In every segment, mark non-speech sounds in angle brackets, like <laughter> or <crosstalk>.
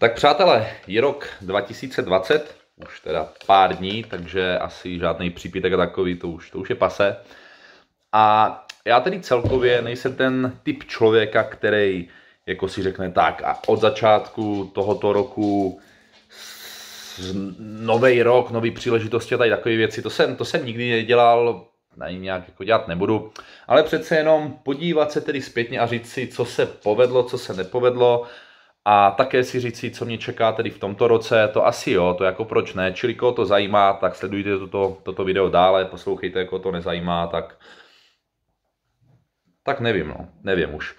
Tak přátelé, je rok 2020, už teda pár dní, takže asi žádný přípitek a takový, to už, to už je pase. A já tedy celkově nejsem ten typ člověka, který jako si řekne tak a od začátku tohoto roku nový rok, nový příležitosti a tady takové věci, to jsem, to jsem nikdy nedělal, ní nějak jako dělat nebudu, ale přece jenom podívat se tedy zpětně a říct si, co se povedlo, co se nepovedlo, a také si říci, co mě čeká tedy v tomto roce, to asi jo, to jako proč ne, čili koho to zajímá, tak sledujte toto, toto video dále, poslouchejte, koho to nezajímá, tak, tak nevím, no, nevím už.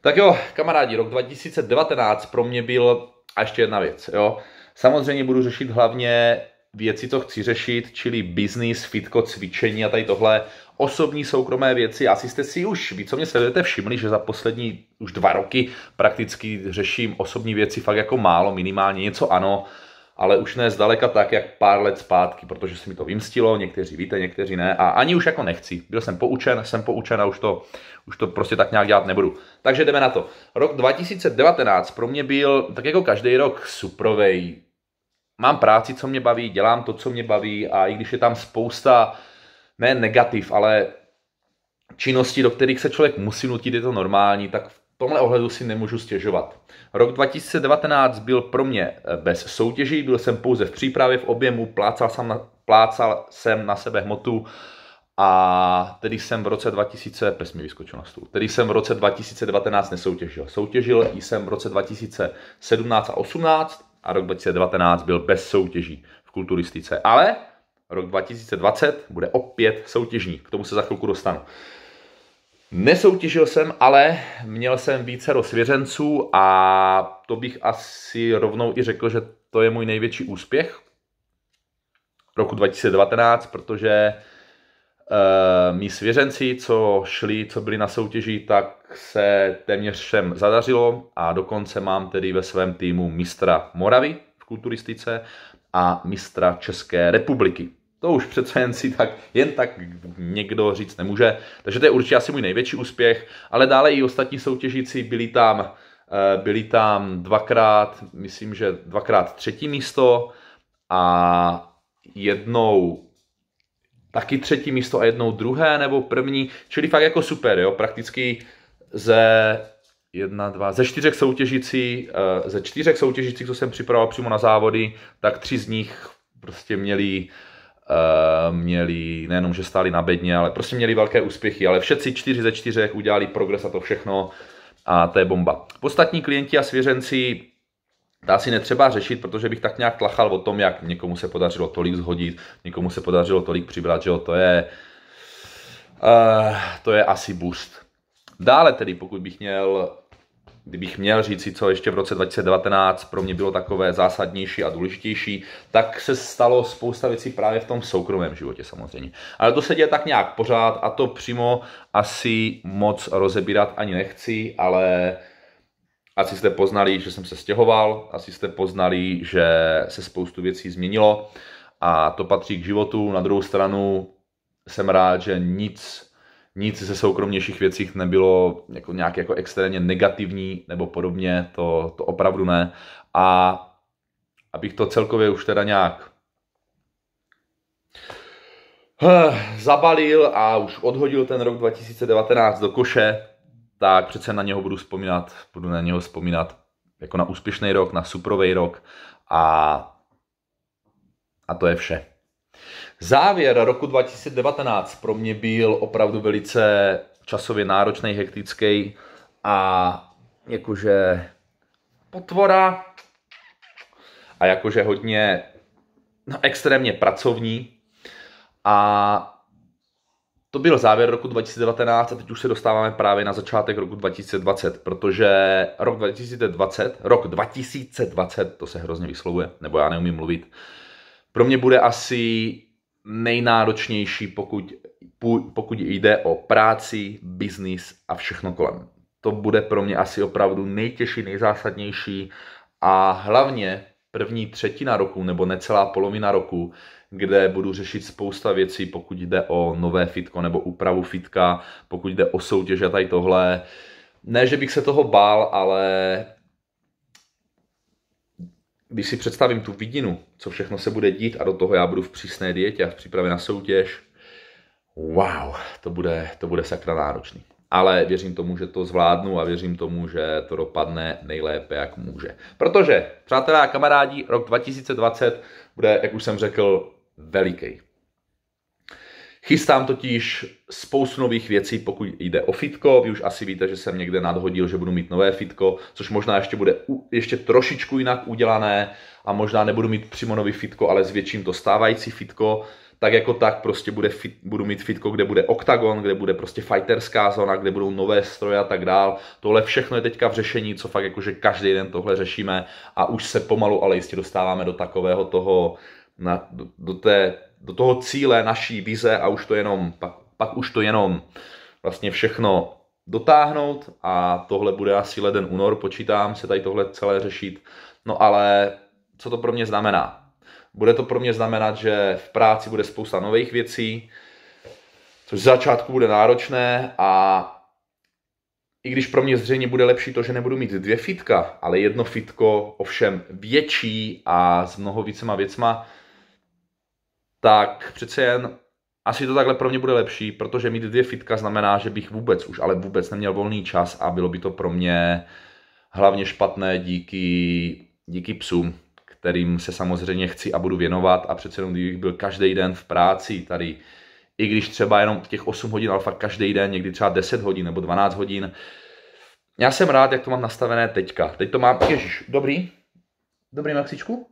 Tak jo, kamarádi, rok 2019 pro mě byl, a ještě jedna věc, jo, samozřejmě budu řešit hlavně věci, co chci řešit, čili business, fitko, cvičení a tady tohle, osobní soukromé věci. Asi jste si už, vy co mě sledujete, všimli, že za poslední už dva roky prakticky řeším osobní věci fakt jako málo, minimálně něco ano, ale už ne zdaleka tak, jak pár let zpátky, protože se mi to vymstilo, někteří víte, někteří ne a ani už jako nechci. Byl jsem poučen, jsem poučen a už to, už to prostě tak nějak dělat nebudu. Takže jdeme na to. Rok 2019 pro mě byl, tak jako každý rok, suprovej, mám práci, co mě baví, dělám to, co mě baví a i když je tam spousta, ne negativ, ale činností, do kterých se člověk musí nutit, je to normální, tak v tomhle ohledu si nemůžu stěžovat. Rok 2019 byl pro mě eh, bez soutěží, byl jsem pouze v přípravě, v objemu, plácal, jsem na, plácal jsem na sebe hmotu a tedy jsem v roce 2000, pes mi vyskočil na stůl, tedy jsem v roce 2019 nesoutěžil. Soutěžil jsem v roce 2017 a 18 a rok 2019 byl bez soutěží v kulturistice. Ale rok 2020 bude opět soutěžní. K tomu se za chvilku dostanu. Nesoutěžil jsem, ale měl jsem více rozvěřenců a to bych asi rovnou i řekl, že to je můj největší úspěch roku 2019, protože Eh, mý svěřenci, co šli, co byli na soutěži, tak se téměř všem zadařilo a dokonce mám tedy ve svém týmu mistra Moravy v kulturistice a mistra České republiky. To už přece jen si tak, jen tak někdo říct nemůže. Takže to je určitě asi můj největší úspěch, ale dále i ostatní soutěžíci byli tam, eh, byli tam dvakrát, myslím, že dvakrát třetí místo a jednou taky třetí místo a jednou druhé nebo první, čili fakt jako super, jo, prakticky ze jedna, dva, ze čtyřek soutěžící, eh, ze čtyřek soutěžících, co jsem připravoval přímo na závody, tak tři z nich prostě měli eh, měli, nejenom, že stáli na bedně, ale prostě měli velké úspěchy, ale všetci čtyři ze čtyřech udělali progres a to všechno a to je bomba. Ostatní klienti a svěřenci ta si netřeba řešit, protože bych tak nějak tlachal o tom, jak někomu se podařilo tolik zhodit, někomu se podařilo tolik přibrat, že jo, to je, uh, to je asi boost. Dále tedy, pokud bych měl, kdybych měl říci, co ještě v roce 2019 pro mě bylo takové zásadnější a důležitější, tak se stalo spousta věcí právě v tom soukromém životě samozřejmě. Ale to se děje tak nějak pořád a to přímo asi moc rozebírat ani nechci, ale asi jste poznali, že jsem se stěhoval, asi jste poznali, že se spoustu věcí změnilo a to patří k životu. Na druhou stranu jsem rád, že nic, nic ze soukromnějších věcí nebylo jako nějak jako extrémně negativní nebo podobně, to, to opravdu ne. A abych to celkově už teda nějak eh, zabalil a už odhodil ten rok 2019 do koše, tak přece na něho budu vzpomínat, budu na něho vzpomínat jako na úspěšný rok, na suprovej rok a, a to je vše. Závěr roku 2019 pro mě byl opravdu velice časově náročný, hektický a jakože potvora a jakože hodně no, extrémně pracovní a to byl závěr roku 2019 a teď už se dostáváme právě na začátek roku 2020, protože rok 2020, rok 2020, to se hrozně vyslovuje, nebo já neumím mluvit, pro mě bude asi nejnáročnější, pokud, pokud jde o práci, biznis a všechno kolem. To bude pro mě asi opravdu nejtěžší, nejzásadnější a hlavně první třetina roku nebo necelá polovina roku, kde budu řešit spousta věcí, pokud jde o nové fitko nebo úpravu fitka, pokud jde o soutěž, a tady tohle. Ne, že bych se toho bál, ale když si představím tu vidinu, co všechno se bude dít a do toho já budu v přísné dietě a v přípravě na soutěž, wow, to bude, to bude sakra náročný ale věřím tomu, že to zvládnu a věřím tomu, že to dopadne nejlépe, jak může. Protože, přátelé a kamarádi, rok 2020 bude, jak už jsem řekl, veliký. Chystám totiž spoustu nových věcí, pokud jde o fitko. Vy už asi víte, že jsem někde nadhodil, že budu mít nové fitko, což možná ještě bude ještě trošičku jinak udělané a možná nebudu mít přímo nový fitko, ale zvětším to stávající fitko tak jako tak prostě bude fit, budu mít fitko, kde bude oktagon, kde bude prostě fighterská zóna, kde budou nové stroje a tak dál. Tohle všechno je teďka v řešení, co fakt jakože každý den tohle řešíme a už se pomalu, ale jistě dostáváme do takového toho, na, do, do, té, do toho cíle naší vize a už to jenom, pak, pak už to jenom vlastně všechno dotáhnout a tohle bude asi leden únor, počítám se tady tohle celé řešit. No ale co to pro mě znamená? Bude to pro mě znamenat, že v práci bude spousta nových věcí, což z začátku bude náročné a i když pro mě zřejmě bude lepší to, že nebudu mít dvě fitka, ale jedno fitko ovšem větší a s mnoho vícema věcma, tak přece jen asi to takhle pro mě bude lepší, protože mít dvě fitka znamená, že bych vůbec už, ale vůbec neměl volný čas a bylo by to pro mě hlavně špatné díky, díky psům, kterým se samozřejmě chci a budu věnovat a přece jenom kdybych byl každý den v práci tady, i když třeba jenom těch 8 hodin, ale fakt každý den, někdy třeba 10 hodin nebo 12 hodin. Já jsem rád, jak to mám nastavené teďka. Teď to mám, ježiš, dobrý, dobrý Maxičku.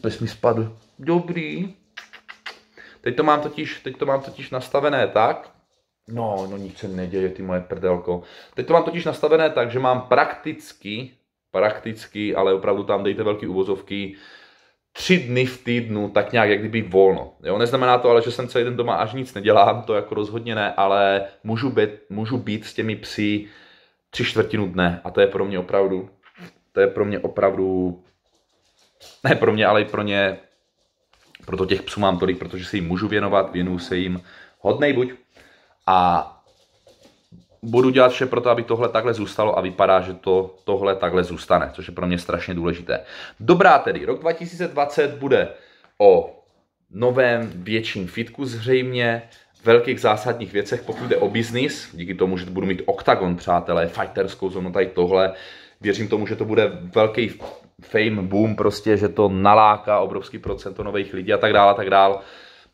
Pes mi spadl. Dobrý. Teď to mám totiž, teď to mám totiž nastavené tak, No, no nic se neděje, ty moje prdelko. Teď to mám totiž nastavené tak, že mám prakticky prakticky, ale opravdu tam dejte velké uvozovky, tři dny v týdnu tak nějak jak kdyby volno. Jo, neznamená to ale, že jsem celý den doma až nic nedělám, to jako rozhodně ne, ale můžu být, můžu být s těmi psy tři čtvrtinu dne a to je pro mě opravdu, to je pro mě opravdu, ne pro mě, ale i pro ně, proto těch psů mám tolik, protože se jim můžu věnovat, věnuju se jim hodnej buď a budu dělat vše pro to, aby tohle takhle zůstalo a vypadá, že to tohle takhle zůstane, což je pro mě strašně důležité. Dobrá tedy, rok 2020 bude o novém větším fitku zřejmě, velkých zásadních věcech, pokud jde o biznis, díky tomu, že budu mít oktagon, přátelé, fighterskou zónu, tady tohle, věřím tomu, že to bude velký fame, boom, prostě, že to naláká obrovský procento nových lidí a tak dále, a tak dále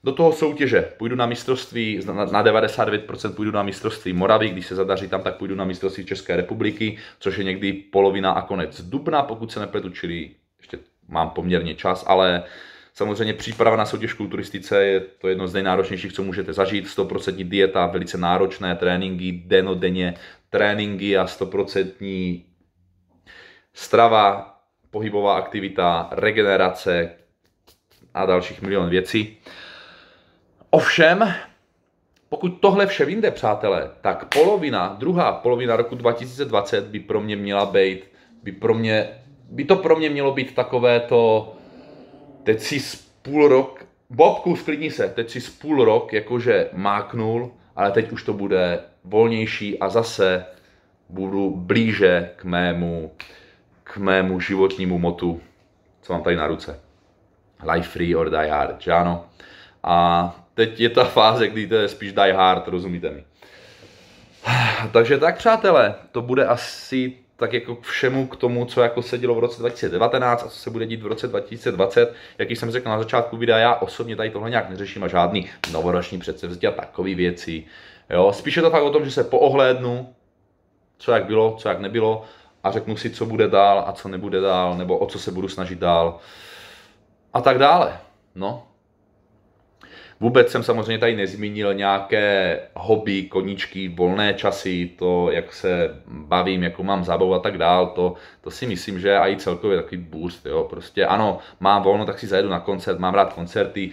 do toho soutěže. Půjdu na mistrovství, na 99% půjdu na mistrovství Moravy, když se zadaří tam, tak půjdu na mistrovství České republiky, což je někdy polovina a konec dubna, pokud se nepletu, čili ještě mám poměrně čas, ale samozřejmě příprava na soutěž kulturistice je to jedno z nejnáročnějších, co můžete zažít. 100% dieta, velice náročné tréninky, den denně tréninky a 100% strava, pohybová aktivita, regenerace a dalších milion věcí. Ovšem, pokud tohle vše vyjde, přátelé, tak polovina, druhá polovina roku 2020 by pro mě měla být, by, pro mě, by to pro mě mělo být takové to, teď si z půl rok, Bobku, sklidni se, teď si z půl rok jakože máknul, ale teď už to bude volnější a zase budu blíže k mému, k mému životnímu motu, co mám tady na ruce. Life free or die hard, že ano? A teď je ta fáze, kdy to je spíš die hard, rozumíte mi. <sighs> Takže tak přátelé, to bude asi tak jako k všemu k tomu, co jako se dělo v roce 2019 a co se bude dít v roce 2020. Jak jsem řekl na začátku videa, já osobně tady tohle nějak neřeším a žádný novoroční předsevzetí a takový věci. Jo, spíš je to fakt o tom, že se poohlédnu, co jak bylo, co jak nebylo a řeknu si, co bude dál a co nebude dál, nebo o co se budu snažit dál a tak dále. No, Vůbec jsem samozřejmě tady nezmínil nějaké hobby, koníčky, volné časy, to, jak se bavím, jakou mám zábavu a tak dál, to, to si myslím, že je i celkově takový boost, jo, prostě ano, mám volno, tak si zajedu na koncert, mám rád koncerty,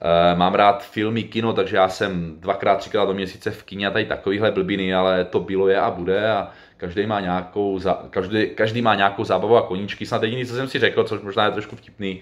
eh, mám rád filmy, kino, takže já jsem dvakrát, třikrát do měsíce v kině a tady takovýhle blbiny, ale to bylo je a bude a každý má nějakou, každý, každý má nějakou zábavu a koníčky, snad jediný, co jsem si řekl, což možná je trošku vtipný,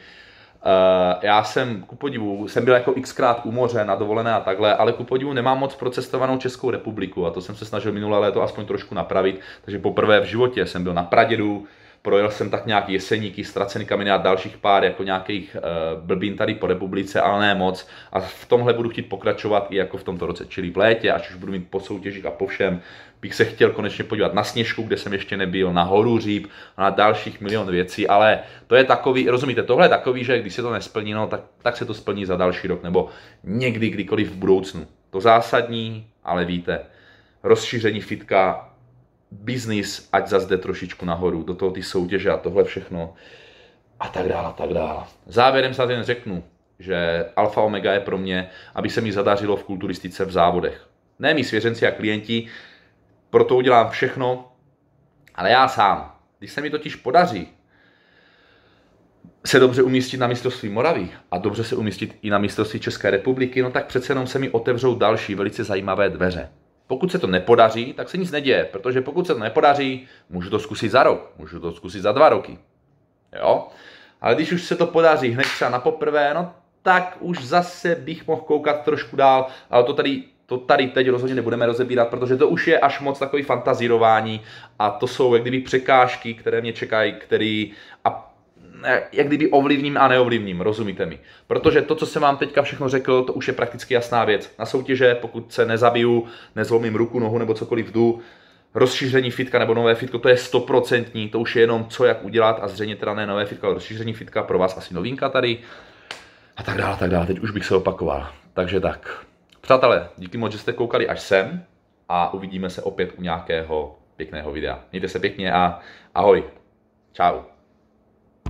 Eh, já jsem, ku podivu, jsem byl jako xkrát u moře na dovolené a takhle, ale ku podivu nemám moc procestovanou Českou republiku a to jsem se snažil minulé léto aspoň trošku napravit, takže poprvé v životě jsem byl na Pradědu, projel jsem tak nějak jeseníky, ztracený kameny a dalších pár jako nějakých uh, blbín tady po republice, ale ne moc. A v tomhle budu chtít pokračovat i jako v tomto roce, čili v létě, až už budu mít po soutěžích a po všem, bych se chtěl konečně podívat na sněžku, kde jsem ještě nebyl, na horu říp, na dalších milion věcí, ale to je takový, rozumíte, tohle je takový, že když se to nesplní, no, tak, tak se to splní za další rok, nebo někdy, kdykoliv v budoucnu. To zásadní, ale víte, rozšíření fitka biznis ať zase jde trošičku nahoru, do toho ty soutěže a tohle všechno a tak dále, a tak dále. Závěrem se jen řeknu, že alfa omega je pro mě, aby se mi zadařilo v kulturistice v závodech. Ne mi svěřenci a klienti, proto udělám všechno, ale já sám. Když se mi totiž podaří se dobře umístit na mistrovství Moravy a dobře se umístit i na mistrovství České republiky, no tak přece jenom se mi otevřou další velice zajímavé dveře. Pokud se to nepodaří, tak se nic neděje, protože pokud se to nepodaří, můžu to zkusit za rok, můžu to zkusit za dva roky. Jo? Ale když už se to podaří hned třeba na poprvé, no tak už zase bych mohl koukat trošku dál, ale to tady, to tady teď rozhodně nebudeme rozebírat, protože to už je až moc takový fantazírování a to jsou jak kdyby překážky, které mě čekají, který a Eh, jak kdyby ovlivním a neovlivním, rozumíte mi. Protože to, co jsem vám teďka všechno řekl, to už je prakticky jasná věc. Na soutěže, pokud se nezabiju, nezlomím ruku, nohu nebo cokoliv jdu, rozšíření fitka nebo nové fitko, to je stoprocentní, to už je jenom co, jak udělat a zřejmě teda ne nové fitka, ale rozšíření fitka, pro vás asi novinka tady a tak dále, tak dále, teď už bych se opakoval. Takže tak. Přátelé, díky moc, že jste koukali až sem a uvidíme se opět u nějakého pěkného videa. Mějte se pěkně a ahoj. Ciao.